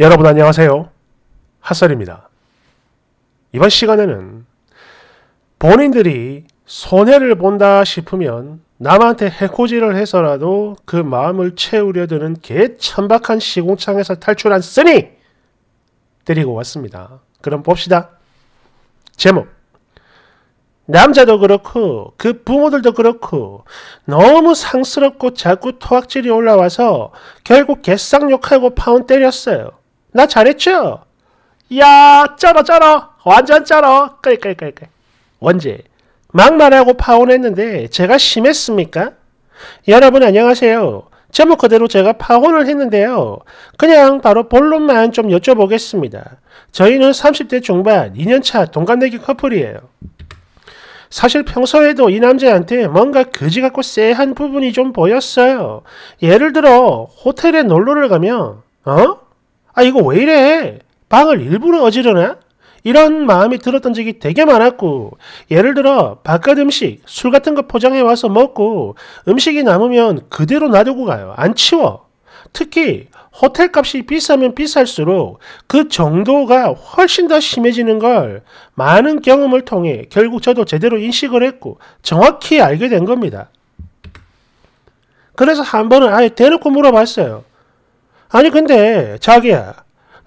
여러분 안녕하세요. 핫설입니다. 이번 시간에는 본인들이 손해를 본다 싶으면 남한테 해코지를 해서라도 그 마음을 채우려 드는 개천박한 시공창에서 탈출한 쓰니 데리고 왔습니다. 그럼 봅시다. 제목 남자도 그렇고 그 부모들도 그렇고 너무 상스럽고 자꾸 토악질이 올라와서 결국 개쌍욕하고 파혼 때렸어요. 나 잘했죠? 야 쩔어 쩔어 완전 쩔어 끌끌끌끌 언제? 막말하고 파혼했는데 제가 심했습니까? 여러분 안녕하세요. 제목 그대로 제가 파혼을 했는데요. 그냥 바로 본론만 좀 여쭤보겠습니다. 저희는 30대 중반 2년차 동갑내기 커플이에요. 사실 평소에도 이 남자한테 뭔가 거지 같고 쎄한 부분이 좀 보였어요. 예를 들어 호텔에 놀러를 가면 어? 아 이거 왜 이래? 방을 일부러 어지러나 이런 마음이 들었던 적이 되게 많았고 예를 들어 바깥 음식, 술 같은 거 포장해 와서 먹고 음식이 남으면 그대로 놔두고 가요. 안 치워. 특히 호텔 값이 비싸면 비쌀수록 그 정도가 훨씬 더 심해지는 걸 많은 경험을 통해 결국 저도 제대로 인식을 했고 정확히 알게 된 겁니다. 그래서 한 번은 아예 대놓고 물어봤어요. 아니 근데 자기야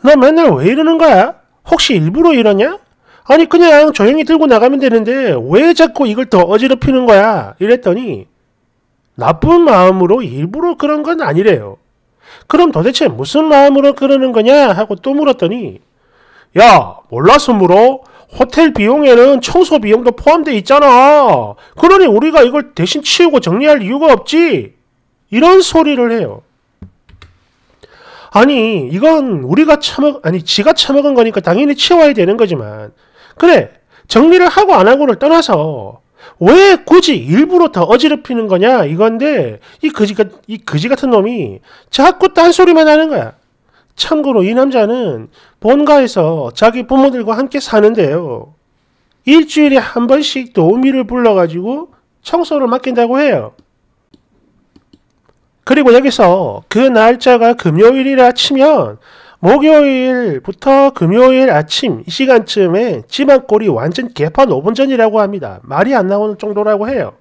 너 맨날 왜 이러는 거야? 혹시 일부러 이러냐? 아니 그냥 조용히 들고 나가면 되는데 왜 자꾸 이걸 더 어지럽히는 거야? 이랬더니 나쁜 마음으로 일부러 그런 건 아니래요. 그럼 도대체 무슨 마음으로 그러는 거냐? 하고 또 물었더니 야 몰라서 물어? 호텔 비용에는 청소 비용도 포함돼 있잖아. 그러니 우리가 이걸 대신 치우고 정리할 이유가 없지. 이런 소리를 해요. 아니 이건 우리가 처먹 아니 지가 처먹은 거니까 당연히 치워야 되는 거지만 그래 정리를 하고 안 하고를 떠나서 왜 굳이 일부러 더 어지럽히는 거냐 이건데 이 거지 이 거지 같은 놈이 자꾸 딴소리만 하는 거야. 참고로 이 남자는 본가에서 자기 부모들과 함께 사는데요. 일주일에 한 번씩 도우미를 불러가지고 청소를 맡긴다고 해요. 그리고 여기서 그 날짜가 금요일이라 치면 목요일부터 금요일 아침 이 시간쯤에 지만골이 완전 개판 5분 전이라고 합니다. 말이 안 나오는 정도라고 해요.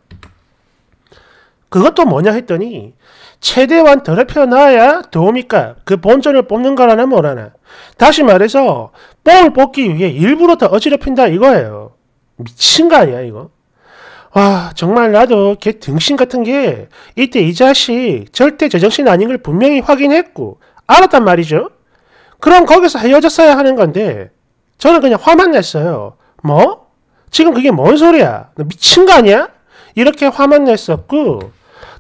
그것도 뭐냐 했더니 최대한 더럽혀놔야 도우이까그 본전을 뽑는 거라나 뭐라나 다시 말해서 뽕을 뽑기 위해 일부러 더 어지럽힌다 이거예요. 미친 거 아니야 이거? 와 정말 나도 걔 등신 같은 게 이때 이 자식 절대 제정신 아닌 걸 분명히 확인했고 알았단 말이죠. 그럼 거기서 헤어졌어야 하는 건데 저는 그냥 화만 냈어요. 뭐? 지금 그게 뭔 소리야? 미친 거 아니야? 이렇게 화만 냈었고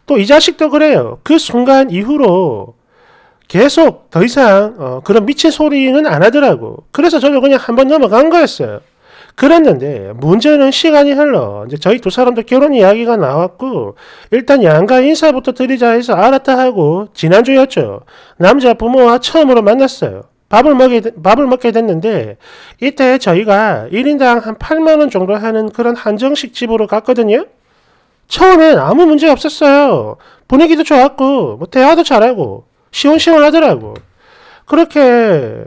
또 이 자식도 그래요. 그 순간 이후로 계속 더 이상 어, 그런 미친 소리는 안 하더라고. 그래서 저도 그냥 한번 넘어간 거였어요. 그랬는데 문제는 시간이 흘러 이제 저희 두 사람도 결혼 이야기가 나왔고 일단 양가 인사부터 드리자 해서 알았다 하고 지난주였죠. 남자 부모와 처음으로 만났어요. 밥을 먹게, 밥을 먹게 됐는데, 이때 저희가 1인당 한 8만원 정도 하는 그런 한정식 집으로 갔거든요? 처음엔 아무 문제 없었어요. 분위기도 좋았고, 뭐, 대화도 잘하고, 시원시원하더라고. 그렇게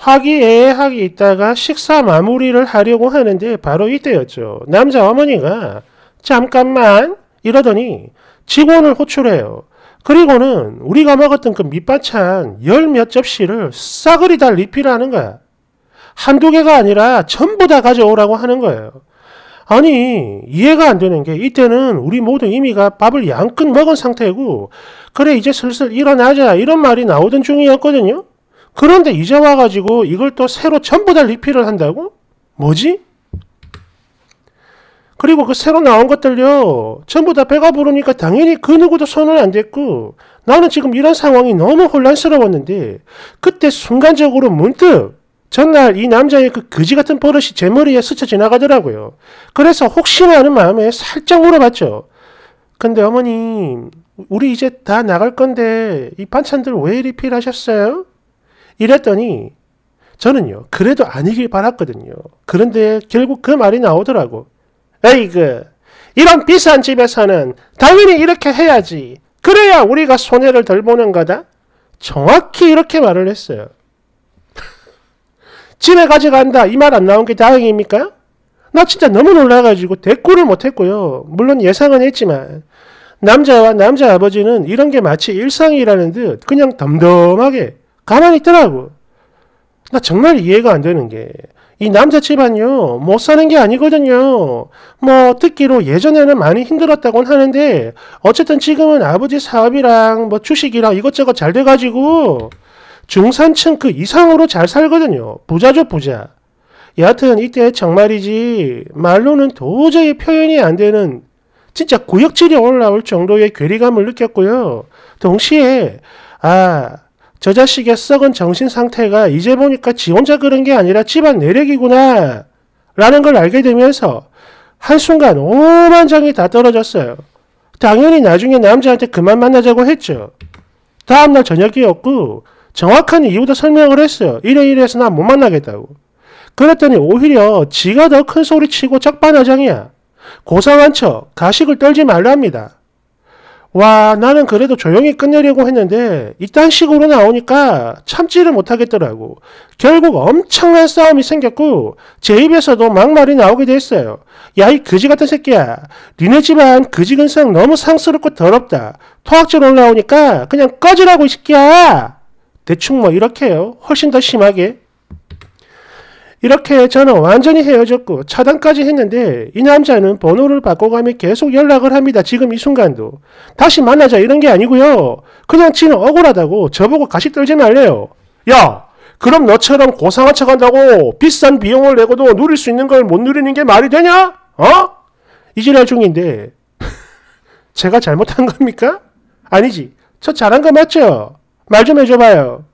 하기애애 하기 있다가 식사 마무리를 하려고 하는데 바로 이때였죠. 남자 어머니가 잠깐만 이러더니 직원을 호출해요. 그리고는 우리가 먹었던 그 밑반찬 열 몇 접시를 싸그리 다 리필하는 거야. 한두 개가 아니라 전부 다 가져오라고 하는 거예요. 아니 이해가 안 되는 게 이때는 우리 모두 이미가 밥을 양껏 먹은 상태고 그래 이제 슬슬 일어나자 이런 말이 나오던 중이었거든요. 그런데 이제 와가지고 이걸 또 새로 전부 다 리필을 한다고? 뭐지? 그리고 그 새로 나온 것들요, 전부 다 배가 부르니까 당연히 그 누구도 손을 안 댔고, 나는 지금 이런 상황이 너무 혼란스러웠는데, 그때 순간적으로 문득, 전날 이 남자의 그 거지 같은 버릇이 제 머리에 스쳐 지나가더라고요. 그래서 혹시나 하는 마음에 살짝 물어봤죠. 근데 어머님, 우리 이제 다 나갈 건데, 이 반찬들 왜 리필하셨어요? 이랬더니 저는요, 그래도 아니길 바랐거든요. 그런데 결국 그 말이 나오더라고. 에이그, 이런 비싼 집에서는 당연히 이렇게 해야지. 그래야 우리가 손해를 덜 보는 거다. 정확히 이렇게 말을 했어요. 집에 가져간다. 이 말 안 나온 게 다행입니까? 나 진짜 너무 놀라가지고 대꾸를 못했고요. 물론 예상은 했지만 남자와 남자 아버지는 이런 게 마치 일상이라는 듯 그냥 덤덤하게 가만히 있더라고. 나 정말 이해가 안 되는 게, 이 남자 집안요, 못 사는 게 아니거든요. 뭐, 듣기로 예전에는 많이 힘들었다곤 하는데, 어쨌든 지금은 아버지 사업이랑 뭐 주식이랑 이것저것 잘 돼가지고, 중산층 그 이상으로 잘 살거든요. 부자죠, 부자. 여하튼 이때 정말이지, 말로는 도저히 표현이 안 되는, 진짜 구역질이 올라올 정도의 괴리감을 느꼈고요. 동시에, 아, 저 자식의 썩은 정신 상태가 이제 보니까 지 혼자 그런 게 아니라 집안 내력이구나 라는 걸 알게 되면서 한순간 오만장이 다 떨어졌어요. 당연히 나중에 남자한테 그만 만나자고 했죠. 다음날 저녁이었고 정확한 이유도 설명을 했어요. 이래 이래서 난 못 만나겠다고. 그랬더니 오히려 지가 더 큰 소리 치고 적반하장이야. 고상한 척 가식을 떨지 말랍니다. 와, 나는 그래도 조용히 끝내려고 했는데, 이딴 식으로 나오니까 참지를 못하겠더라고. 결국 엄청난 싸움이 생겼고, 제 입에서도 막말이 나오게 됐어요. 야, 이 그지 같은 새끼야. 니네 집안 그지 근성 너무 상스럽고 더럽다. 토학질 올라오니까 그냥 꺼지라고, 이 새끼야! 대충 뭐 이렇게요. 훨씬 더 심하게. 이렇게 저는 완전히 헤어졌고 차단까지 했는데 이 남자는 번호를 바꿔가며 계속 연락을 합니다. 지금 이 순간도. 다시 만나자 이런 게 아니고요. 그냥 지는 억울하다고 저보고 가시 떨지 말래요. 야! 그럼 너처럼 고상한 척한다고 비싼 비용을 내고도 누릴 수 있는 걸 못 누리는 게 말이 되냐? 어? 이지랄 중인데 제가 잘못한 겁니까? 아니지. 저 잘한 거 맞죠? 말 좀 해줘봐요.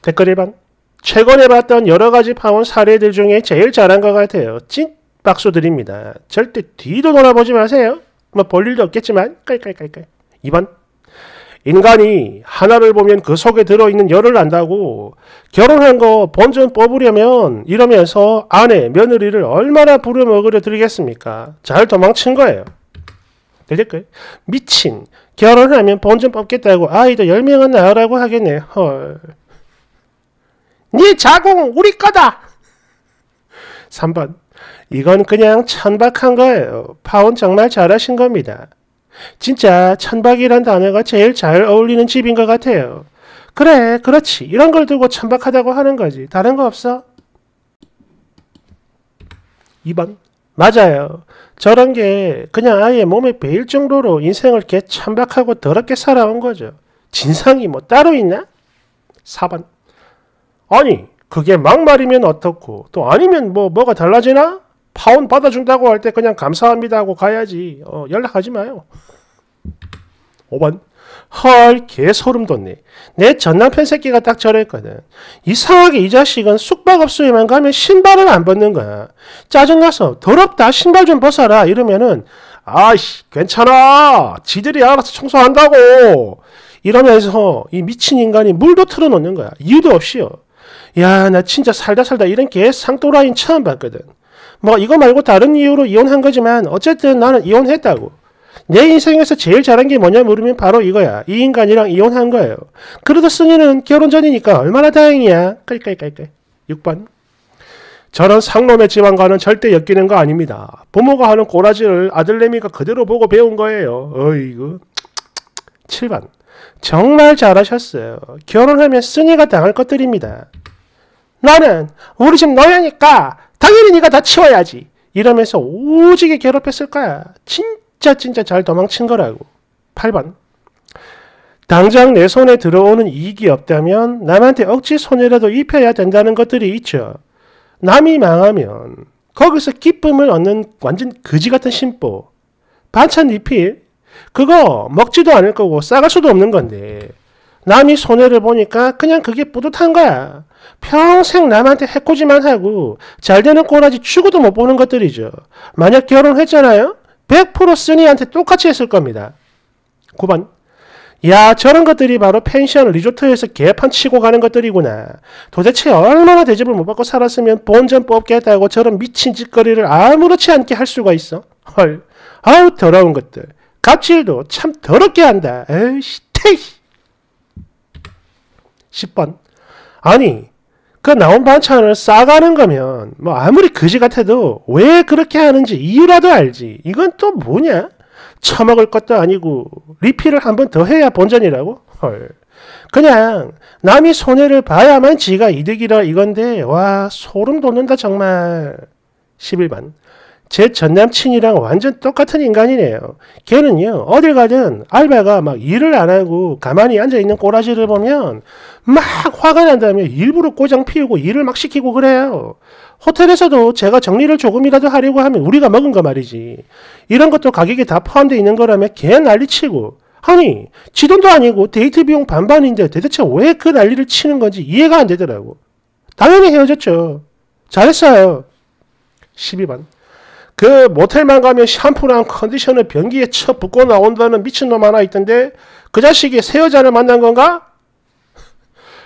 댓글 1번 최근에 봤던 여러 가지 파혼 사례들 중에 제일 잘한 것 같아요. 찐 박수 드립니다. 절대 뒤도 돌아보지 마세요. 뭐 볼 일도 없겠지만 깔깔깔깔. 2번 인간이 하나를 보면 그 속에 들어있는 열을 안다고 결혼한 거 본전 뽑으려면 이러면서 아내, 며느리를 얼마나 부려먹으려 드리겠습니까? 잘 도망친 거예요. 될까요? 미친. 결혼하면 본전 뽑겠다고 아이도 10명은 낳으라고 하겠네. 헐. 네 자궁 우리 거다. 3번 이건 그냥 천박한 거예요. 파혼 정말 잘하신 겁니다. 진짜 천박이란 단어가 제일 잘 어울리는 집인 것 같아요. 그래 그렇지 이런 걸 두고 천박하다고 하는 거지. 다른 거 없어? 2번 맞아요. 저런 게 그냥 아예 몸에 배일 정도로 인생을 개 천박하고 더럽게 살아온 거죠. 진상이 뭐 따로 있나? 4번 아니 그게 막말이면 어떻고 또 아니면 뭐 뭐가 달라지나? 파운 받아준다고 할 때 그냥 감사합니다 하고 가야지 어, 연락하지 마요. 5번 헐 개소름 돋네. 내 전남편 새끼가 딱 저랬거든. 이상하게 이 자식은 숙박업소에만 가면 신발을 안 벗는 거야. 짜증나서 더럽다 신발 좀 벗어라 이러면은 아씨 괜찮아 지들이 알아서 청소한다고 이러면서 이 미친 인간이 물도 틀어놓는 거야. 이유도 없이요. 야, 나 진짜 살다 살다 이런 개상도라인 처음 봤거든. 뭐 이거 말고 다른 이유로 이혼한 거지만 어쨌든 나는 이혼했다고. 내 인생에서 제일 잘한 게 뭐냐 물으면 바로 이거야. 이 인간이랑 이혼한 거예요. 그래도 승희는 결혼 전이니까 얼마나 다행이야. 깔깔깔깔. 6번. 저런 상놈의 지방과는 절대 엮이는 거 아닙니다. 부모가 하는 꼬라지를 아들내미가 그대로 보고 배운 거예요. 어이구. 7번. 정말 잘하셨어요. 결혼하면 승희가 당할 것들입니다. 나는 우리 집 너야니까 당연히 네가 다 치워야지. 이러면서 오지게 괴롭혔을 거야. 진짜 진짜 잘 도망친 거라고. 8번. 당장 내 손에 들어오는 이익이 없다면 남한테 억지 손해라도 입혀야 된다는 것들이 있죠. 남이 망하면 거기서 기쁨을 얻는 완전 거지 같은 심보. 반찬 리필? 그거 먹지도 않을 거고 싸갈 수도 없는 건데 남이 손해를 보니까 그냥 그게 뿌듯한 거야. 평생 남한테 해코지만 하고 잘 되는 꼬라지 추구도 못 보는 것들이죠. 만약 결혼했잖아요? 100% 쓰니한테 똑같이 했을 겁니다. 9번. 야, 저런 것들이 바로 펜션 리조트에서 개판 치고 가는 것들이구나. 도대체 얼마나 대접을 못 받고 살았으면 본전 뽑겠다고 저런 미친 짓거리를 아무렇지 않게 할 수가 있어? 헐. 아우, 더러운 것들. 갑질도 참 더럽게 한다. 에이씨, 테이 10번. 아니, 그 나온 반찬을 싸가는 거면 뭐 아무리 거지 같아도 왜 그렇게 하는지 이유라도 알지. 이건 또 뭐냐? 처먹을 것도 아니고 리필을 한 번 더 해야 본전이라고? 헐. 그냥 남이 손해를 봐야만 지가 이득이라 이건데 와 소름 돋는다 정말. 11번 제 전남친이랑 완전 똑같은 인간이네요. 걔는요, 어딜 가든 알바가 막 일을 안 하고 가만히 앉아있는 꼬라지를 보면 막 화가 난다며 일부러 꼬장 피우고 일을 막 시키고 그래요. 호텔에서도 제가 정리를 조금이라도 하려고 하면 우리가 먹은 거 말이지. 이런 것도 가격이 다 포함되어 있는 거라며 개 난리치고. 아니, 지 돈도 아니고 데이트 비용 반반인데 대체 왜 그 난리를 치는 건지 이해가 안 되더라고. 당연히 헤어졌죠. 잘했어요. 12번. 그 모텔만 가면 샴푸랑 컨디션을 변기에 쳐 붓고 나온다는 미친놈 하나 있던데 그 자식이 새 여자를 만난 건가?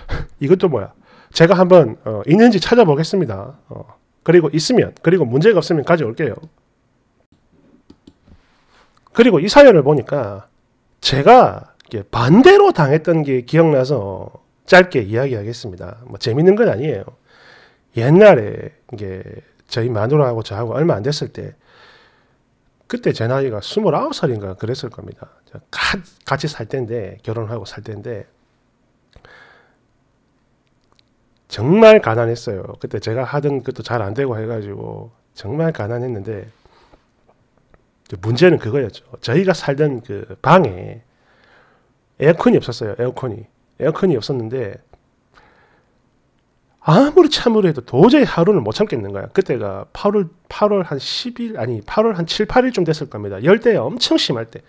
이것도 뭐야? 제가 한번 어, 있는지 찾아보겠습니다. 어, 그리고 있으면 그리고 문제가 없으면 가져올게요. 그리고 이 사연을 보니까 제가 반대로 당했던 게 기억나서 짧게 이야기하겠습니다. 뭐 재밌는 건 아니에요. 옛날에 이게 저희 마누라하고 저하고 얼마 안 됐을 때 그때 제 나이가 29살인가 그랬을 겁니다. 같이 살 때인데 결혼하고 살 때인데 정말 가난했어요. 그때 제가 하던 것도 잘 안 되고 해가지고 정말 가난했는데 문제는 그거였죠. 저희가 살던 그 방에 에어컨이 없었어요. 에어컨이 에어컨이 없었는데 아무리 참으로 해도 도저히 하루는 못 참겠는 거야. 그때가 8월, 8월 한 10일, 아니, 8월 한 7, 8일쯤 됐을 겁니다. 열대야 엄청 심할 때.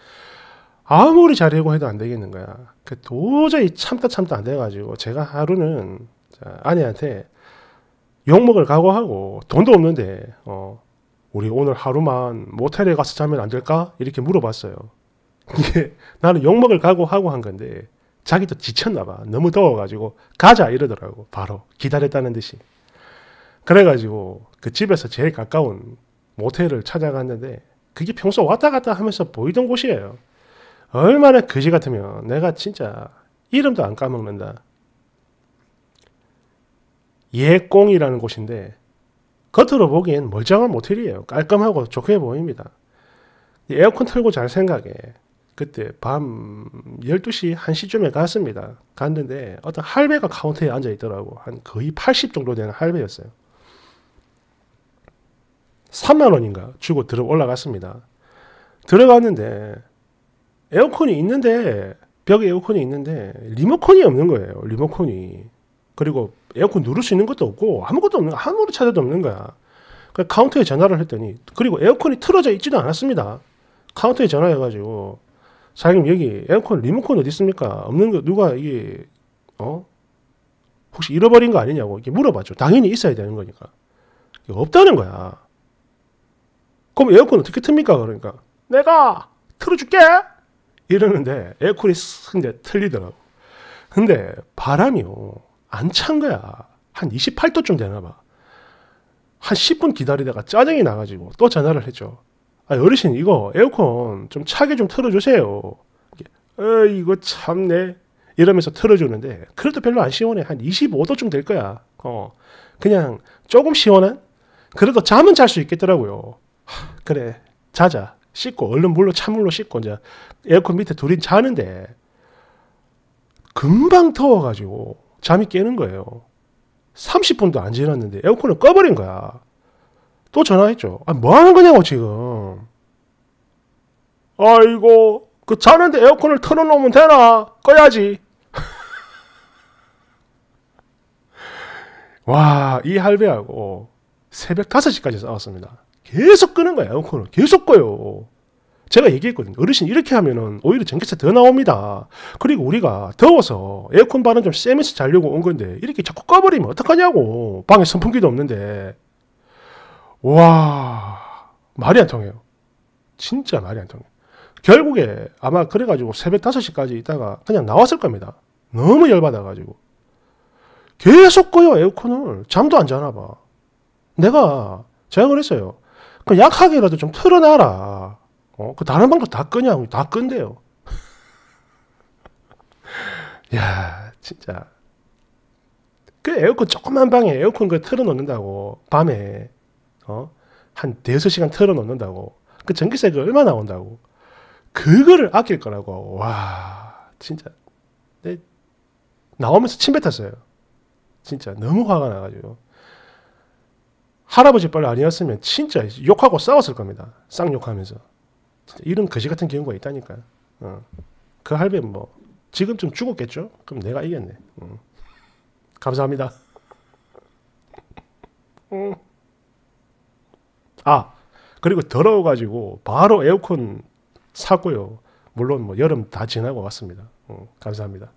아무리 잘하고 해도 안 되겠는 거야. 그 도저히 참다 참다 안 돼가지고 제가 하루는 아내한테 욕먹을 각오하고 돈도 없는데 어, 우리 오늘 하루만 모텔에 가서 자면 안 될까? 이렇게 물어봤어요. 이게 나는 욕먹을 각오하고 한 건데 자기도 지쳤나 봐. 너무 더워가지고 가자 이러더라고. 바로 기다렸다는 듯이. 그래가지고 그 집에서 제일 가까운 모텔을 찾아갔는데 그게 평소 왔다 갔다 하면서 보이던 곳이에요. 얼마나 그지 같으면 내가 진짜 이름도 안 까먹는다. 예공이라는 곳인데 겉으로 보기엔 멀쩡한 모텔이에요. 깔끔하고 좋게 보입니다. 에어컨 틀고 잘 생각해. 그때 밤 12시, 1시쯤에 갔습니다. 갔는데 어떤 할배가 카운터에 앉아 있더라고. 한 거의 80 정도 되는 할배였어요. 3만원인가 주고 들어 올라갔습니다. 들어갔는데 에어컨이 있는데 벽에 에어컨이 있는데 리모컨이 없는 거예요. 리모컨이. 그리고 에어컨 누를 수 있는 것도 없고 아무것도 없는 거야. 아무도 찾아도 없는 거야. 그 카운터에 전화를 했더니 그리고 에어컨이 틀어져 있지도 않았습니다. 카운터에 전화해가지고 사장님 여기 에어컨 리모컨 어디 있습니까? 없는 거 누가 이게 어 혹시 잃어버린 거 아니냐고 이게 물어봤죠. 당연히 있어야 되는 거니까 없다는 거야. 그럼 에어컨 어떻게 틉니까? 그러니까 내가 틀어줄게 이러는데 에어컨이 근데 틀리더라고. 근데 바람이요 어, 안찬 거야. 한 28도쯤 되나 봐. 한 10분 기다리다가 짜증이 나가지고 또 전화를 했죠. 아, 어르신, 이거 에어컨 좀 차게 좀 틀어주세요. 어, 이거 참네. 이러면서 틀어주는데, 그래도 별로 안 시원해. 한 25도쯤 될 거야. 어, 그냥 조금 시원한? 그래도 잠은 잘 수 있겠더라고요. 하, 그래, 자자. 씻고, 얼른 물로 찬물로 씻고, 이제 에어컨 밑에 둘이 자는데, 금방 더워가지고 잠이 깨는 거예요. 30분도 안 지났는데 에어컨을 꺼버린 거야. 또 전화했죠. 아, 뭐 하는 거냐고, 지금. 아이고, 그 자는데 에어컨을 틀어놓으면 되나? 꺼야지. 와, 이 할배하고 새벽 5시까지 싸웠습니다. 계속 끄는 거야, 에어컨을. 계속 꺼요. 제가 얘기했거든요. 어르신 이렇게 하면은 오히려 전기세 더 나옵니다. 그리고 우리가 더워서 에어컨 바람 좀세면서 자려고 온 건데 이렇게 자꾸 꺼버리면 어떡하냐고. 방에 선풍기도 없는데. 와 말이 안 통해요. 진짜 말이 안 통해요. 결국에 아마 그래가지고 새벽 5시까지 있다가 그냥 나왔을 겁니다. 너무 열받아가지고. 계속 꺼요, 에어컨을. 잠도 안 자나 봐. 내가 제가 그랬어요. 그 약하게라도 좀 틀어놔라. 어? 그 다른 방법 다 끄냐고. 다 끈대요. 야 진짜. 그 에어컨 조그만 방에 에어컨 그 틀어놓는다고. 밤에. 어? 한 대여섯 시간 틀어놓는다고그 전기세가 얼마 나온다고. 그거를 아낄 거라고. 와, 진짜. 내, 네. 나오면서 침 뱉었어요. 진짜. 너무 화가 나가지고. 할아버지 빨리 아니었으면 진짜 욕하고 싸웠을 겁니다. 쌍욕하면서. 이런 거지 같은 경우가 있다니까. 어. 그 할배 뭐, 지금쯤 죽었겠죠? 그럼 내가 이겼네. 음. 감사합니다. 음. 아 그리고 더러워가지고 바로 에어컨 사고요. 물론 뭐 여름 다 지나고 왔습니다. 어, 감사합니다.